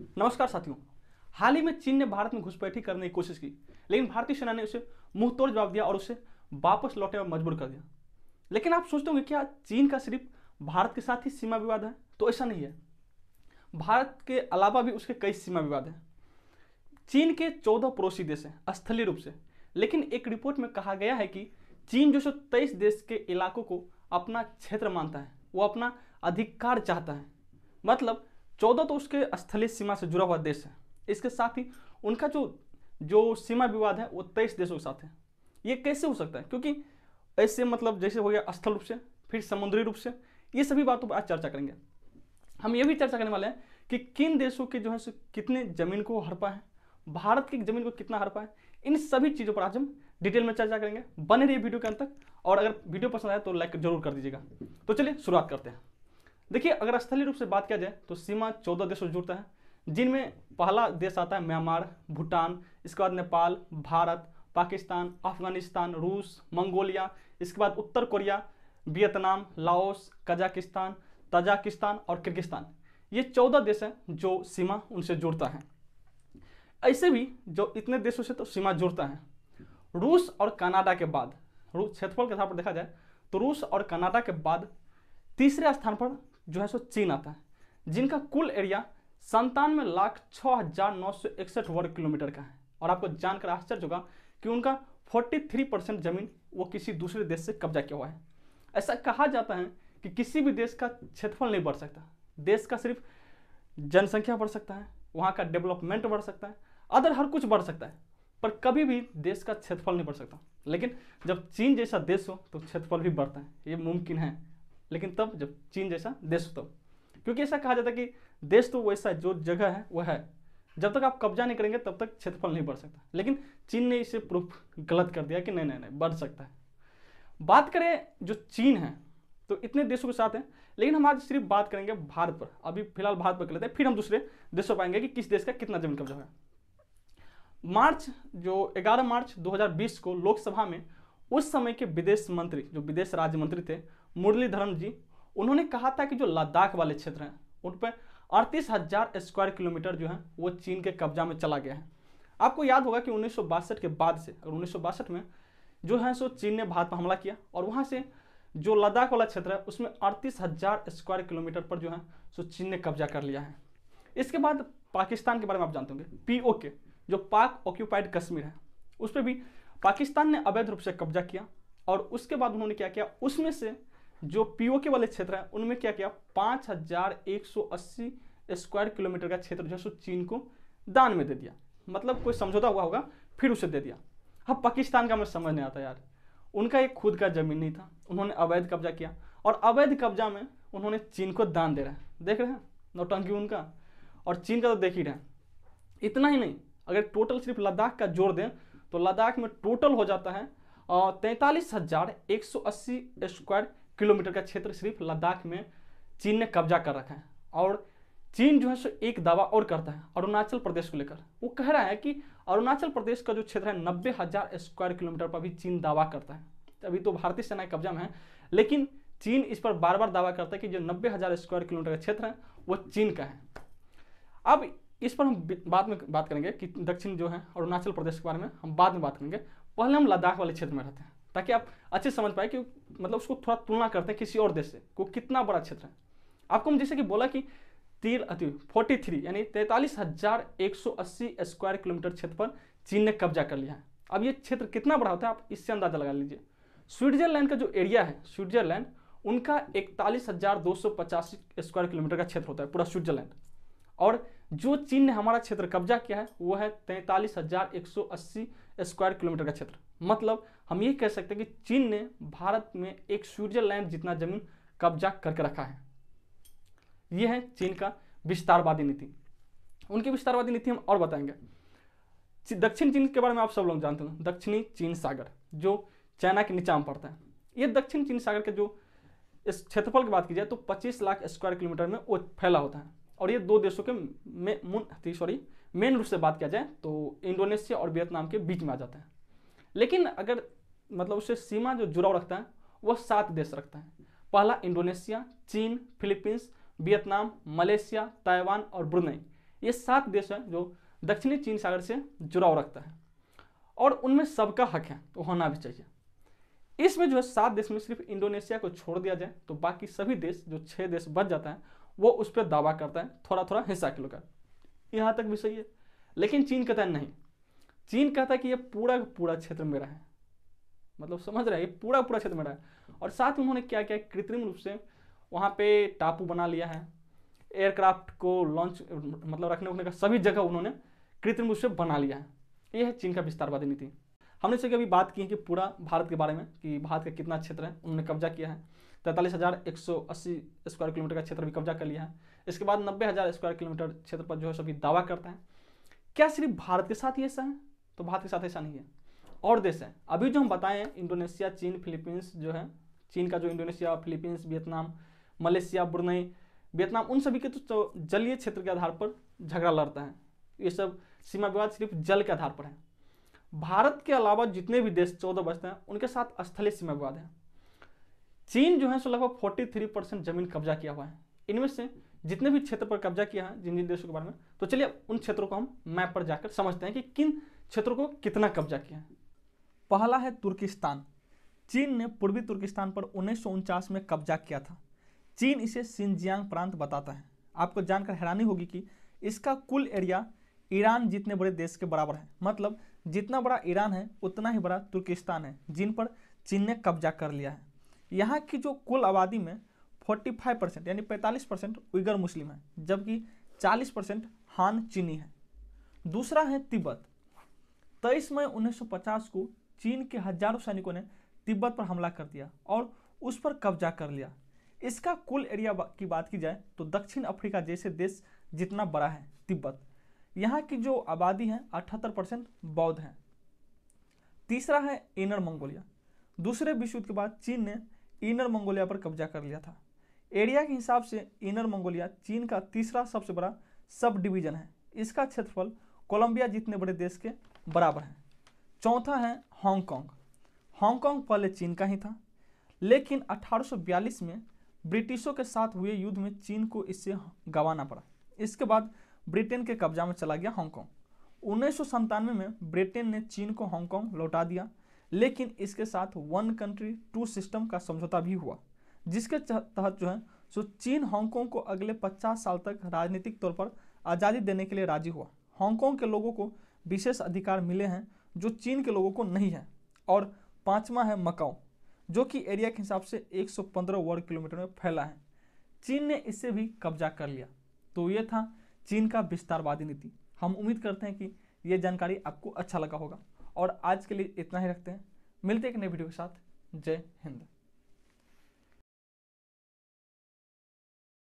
नमस्कार साथियों हाल ही में चीन ने भारत में घुसपैठी करने की कोशिश की लेकिन भारतीय सेना ने उसे मुंह तोड़ जवाब दिया और उसे वापस लौटने में मजबूर कर दिया लेकिन आप सोचते होंगे क्या चीन का सिर्फ भारत के साथ ही सीमा विवाद है तो ऐसा नहीं है भारत के अलावा भी उसके कई सीमा विवाद हैं चीन के चौदह पड़ोसी देश हैं स्थलीय रूप से लेकिन एक रिपोर्ट में कहा गया है कि चीन जो सौ तेईस देश के इलाकों को अपना क्षेत्र मानता है वो अपना अधिकार चाहता है मतलब चौदह तो उसके स्थलीय सीमा से जुड़ा हुआ देश है इसके साथ ही उनका जो जो सीमा विवाद है वो तेईस देशों के साथ है ये कैसे हो सकता है क्योंकि ऐसे मतलब जैसे हो गया स्थल रूप से फिर समुद्री रूप से ये सभी बातों पर आज चर्चा करेंगे हम ये भी चर्चा करने वाले हैं कि किन देशों के जो है कितने जमीन को हड़पा है भारत की जमीन को कितना हड़पा है इन सभी चीज़ों पर आज हम डिटेल में चर्चा करेंगे बने रहिए वीडियो के अंत तक और अगर वीडियो पसंद आए तो लाइक जरूर कर दीजिएगा तो चलिए शुरुआत करते हैं देखिए अगर स्थलीय रूप से बात किया जाए तो सीमा चौदह देशों से जुड़ता है जिनमें पहला देश आता है म्यांमार भूटान इसके बाद नेपाल भारत पाकिस्तान अफगानिस्तान रूस मंगोलिया इसके बाद उत्तर Korea Vietnam Laos Kazakhstan Tajikistan और किर्गिस्तान ये चौदह देश हैं जो सीमा उनसे जुड़ता है ऐसे भी जो इतने देशों से तो सीमा जुड़ता है रूस और कनाडा के बाद रूस क्षेत्रफल के आधार पर देखा जाए तो रूस और कनाडा के बाद तीसरे स्थान पर जो है सो चीन आता है जिनका कुल एरिया संतानवे लाख छः हजार नौ सौ इकसठ वर्ग किलोमीटर का है और आपको जानकर आश्चर्य होगा कि उनका 43 परसेंट जमीन वो किसी दूसरे देश से कब्जा किया हुआ है ऐसा कहा जाता है कि किसी भी देश का क्षेत्रफल नहीं बढ़ सकता देश का सिर्फ जनसंख्या बढ़ सकता है वहाँ का डेवलपमेंट बढ़ सकता है अदर हर कुछ बढ़ सकता है पर कभी भी देश का क्षेत्रफल नहीं बढ़ सकता लेकिन जब चीन जैसा देश हो तो क्षेत्रफल भी बढ़ता है ये मुमकिन है लेकिन तब जब चीन जैसा देश तब तो। क्योंकि ऐसा कहा जाता है कि देश तो वैसा जो जगह है वह है जब तक आप कब्जा नहीं करेंगे तब तक क्षेत्रफल नहीं बढ़ सकता लेकिन चीन ने इसे प्रूफ गलत कर दिया कि नहीं नहीं नहीं बढ़ सकता है बात करें जो चीन है तो इतने देशों के साथ हैं लेकिन हम आज सिर्फ बात करेंगे भारत पर अभी फिलहाल भारत पर कर लेते हैं फिर हम दूसरे देशों पर आएंगे कि किस देश का कितना जमीन कब्जा है मार्च जो 11 मार्च 2020 को लोकसभा में उस समय के विदेश मंत्री जो विदेश राज्य मंत्री थे मुरलीधरन जी उन्होंने कहा था कि जो लद्दाख वाले क्षेत्र हैं उन पर अड़तीस हजार स्क्वायर किलोमीटर जो है वो चीन के कब्जा में चला गया है आपको याद होगा कि उन्नीस के बाद से अगर उन्नीस में जो है सो चीन ने भारत पर हमला किया और वहाँ से जो लद्दाख वाला क्षेत्र है उसमें अड़तीस हजार स्क्वायर किलोमीटर पर जो है सो चीन ने कब्जा कर लिया है इसके बाद पाकिस्तान के बारे में आप जानते होंगे पी जो पाक ऑक्यूपाइड कश्मीर है उस पर भी पाकिस्तान ने अवैध रूप से कब्जा किया और उसके बाद उन्होंने क्या किया उसमें से जो पीओके वाले क्षेत्र हैं उनमें क्या किया पाँच हजार एक सौ अस्सी स्क्वायर किलोमीटर का क्षेत्र जो है चीन को दान में दे दिया मतलब कोई समझौता हुआ होगा फिर उसे दे दिया अब पाकिस्तान का हमें समझ नहीं आता यार उनका एक खुद का जमीन नहीं था उन्होंने अवैध कब्जा किया और अवैध कब्जा में उन्होंने चीन को दान दे रहा है देख रहे हैं नौटंकी उनका और चीन का तो देख ही रहे हैं इतना ही नहीं अगर टोटल सिर्फ लद्दाख का जोड़ दें तो लद्दाख में टोटल हो जाता है तैंतालीस हजार एक सौ अस्सी स्क्वायर किलोमीटर का क्षेत्र सिर्फ लद्दाख में चीन ने कब्जा कर रखा है और चीन जो है सो एक दावा और करता है अरुणाचल प्रदेश को लेकर वो कह रहा है कि अरुणाचल प्रदेश का जो क्षेत्र है नब्बे हजार स्क्वायर किलोमीटर पर भी चीन दावा करता है अभी तो भारतीय सेना के कब्जा में है लेकिन चीन इस पर बार बार दावा करता है कि जो नब्बे हजार स्क्वायर किलोमीटर का क्षेत्र है वो चीन का है अब इस पर हम बाद में बात करेंगे कि दक्षिण जो है अरुणाचल प्रदेश के बारे में हम बाद में बात करेंगे पहले हम लद्दाख वाले क्षेत्र में रहते हैं ताकि आप अच्छे समझ पाए कि मतलब उसको थोड़ा तुलना करते हैं किसी और देश से को कितना बड़ा क्षेत्र है आपको हम जैसे कि बोला कि तीर अति फोर्टी थ्री यानी तैंतालीस हजार एक सौ अस्सी स्क्वायर किलोमीटर क्षेत्र पर चीन ने कब्जा कर लिया है अब ये क्षेत्र कितना बड़ा होता है आप इससे अंदाजा लगा लीजिए स्विट्जरलैंड का जो एरिया है स्विट्जरलैंड उनका इकतालीस हजार दो सौ पचासी स्क्वायर किलोमीटर का क्षेत्र होता है पूरा स्विट्जरलैंड और जो चीन ने हमारा क्षेत्र कब्जा किया है वो है तैंतालीस हजार एक सौ अस्सी स्क्वायर किलोमीटर का क्षेत्र मतलब हम ये कह सकते हैं कि चीन ने भारत में एक स्विट्जरलैंड जितना जमीन कब्जा करके रखा है यह है चीन का विस्तारवादी नीति उनकी विस्तारवादी नीति हम और बताएंगे दक्षिण चीन के बारे में आप सब लोग जानते हो दक्षिणी चीन सागर जो चाइना के नीचा में पड़ता है ये दक्षिण चीन सागर के जो इस क्षेत्रफल की बात की जाए तो 25 लाख स्क्वायर किलोमीटर में वो फैला होता है और ये दो देशों के में सॉरी मेन रूप से बात किया जाए तो इंडोनेशिया और वियतनाम के बीच में आ जाता है लेकिन अगर मतलब उससे सीमा जो जुड़ाव रखता है वह सात देश रखता है पहला इंडोनेशिया चीन फिलीपींस वियतनाम मलेशिया ताइवान और ब्रुनई ये सात देश हैं जो दक्षिणी चीन सागर से जुड़ाव रखता है और उनमें सबका हक है तो होना भी चाहिए इसमें जो है सात देश में सिर्फ इंडोनेशिया को छोड़ दिया जाए तो बाकी सभी देश जो छः देश बच जाता है वो उस पर दावा करता है थोड़ा थोड़ा हिस्सा किलो का यहाँ तक भी सही है लेकिन चीन कहता है नहीं चीन कहता है कि ये पूरा पूरा क्षेत्र मेरा है मतलब समझ रहे हैं ये पूरा पूरा क्षेत्र मेरा है और साथ उन्होंने क्या किया कृत्रिम रूप से वहाँ पे टापू बना लिया है एयरक्राफ्ट को लॉन्च मतलब रखने उखने का सभी जगह उन्होंने कृत्रिम रूप से बना लिया है ये है चीन का विस्तारवादी नीति हमने से अभी बात की है कि पूरा भारत के बारे में कि भारत का कितना क्षेत्र है उन्होंने कब्जा किया है तैंतालीस हज़ार एक सौ अस्सी स्क्वायर किलोमीटर का क्षेत्र भी कब्जा कर लिया है इसके बाद नब्बे हज़ार स्क्वायर किलोमीटर क्षेत्र पर जो है सभी दावा करता है क्या सिर्फ भारत के साथ ही ऐसा है तो भारत के साथ ऐसा नहीं है और देश हैं अभी जो हम बताएं इंडोनेशिया चीन फिलीपींस जो है चीन का जो Indonesia Philippines Vietnam Malaysia Brunei Vietnam उन सभी के तो जलीय क्षेत्र के आधार पर झगड़ा लड़ता है ये सब सीमा विवाद सिर्फ जल के आधार पर है भारत के अलावा जितने भी देश चौदह बचते हैं उनके साथ स्थलीय सीमा विवाद है चीन जो है सो लगभग फोर्टी थ्री परसेंट जमीन कब्जा किया हुआ है इनमें से जितने भी क्षेत्र पर कब्जा किया है जिन जिन देशों के बारे में तो चलिए उन क्षेत्रों को हम मैप पर जाकर समझते हैं कि किन क्षेत्रों को कितना कब्जा किया पहला है तुर्किस्तान चीन ने पूर्वी तुर्किस्तान पर उन्नीस में कब्जा किया था चीन इसे सिंजियांग प्रांत बताता है आपको जानकर हैरानी होगी कि इसका कुल एरिया ईरान जितने बड़े देश के बराबर है मतलब जितना बड़ा ईरान है उतना ही बड़ा तुर्किस्तान है जिन पर चीन ने कब्जा कर लिया है यहाँ की जो कुल आबादी में 45 परसेंट यानी 45 परसेंट उइगर मुस्लिम है जबकि 40 परसेंट हान चीनी है दूसरा है तिब्बत तेईस मई 1950 को चीन के हजारों सैनिकों ने तिब्बत पर हमला कर दिया और उस पर कब्जा कर लिया इसका कुल एरिया की बात की जाए तो दक्षिण अफ्रीका जैसे देश जितना बड़ा है तिब्बत यहाँ की जो आबादी है अठहत्तर परसेंट बौद्ध हैं तीसरा है इनर मंगोलिया दूसरे विश्व युद्ध के बाद चीन ने इनर मंगोलिया पर कब्जा कर लिया था एरिया के हिसाब से इनर मंगोलिया चीन का तीसरा सबसे बड़ा सब डिवीजन है इसका क्षेत्रफल कोलंबिया जितने बड़े देश के बराबर हैं चौथा है हांगकांग हांगकांग पहले चीन का ही था लेकिन 1842 में ब्रिटिशों के साथ हुए युद्ध में चीन को इससे गंवाना पड़ा इसके बाद ब्रिटेन के कब्जा में चला गया हांगकांग उन्नीस में ब्रिटेन ने चीन को हांगकांग लौटा दिया लेकिन इसके साथ वन कंट्री टू सिस्टम का समझौता भी हुआ जिसके तहत जो है सो चीन हांगकांग को अगले 50 साल तक राजनीतिक तौर पर आज़ादी देने के लिए राजी हुआ हांगकांग के लोगों को विशेष अधिकार मिले हैं जो चीन के लोगों को नहीं है और पाँचवा है मकाऊ जो कि एरिया के हिसाब से 115 वर्ग किलोमीटर में फैला है चीन ने इससे भी कब्जा कर लिया तो ये था चीन का विस्तारवादी नीति हम उम्मीद करते हैं कि ये जानकारी आपको अच्छा लगा होगा और आज के लिए इतना ही रखते हैं मिलते एक नए वीडियो के साथ जय हिंद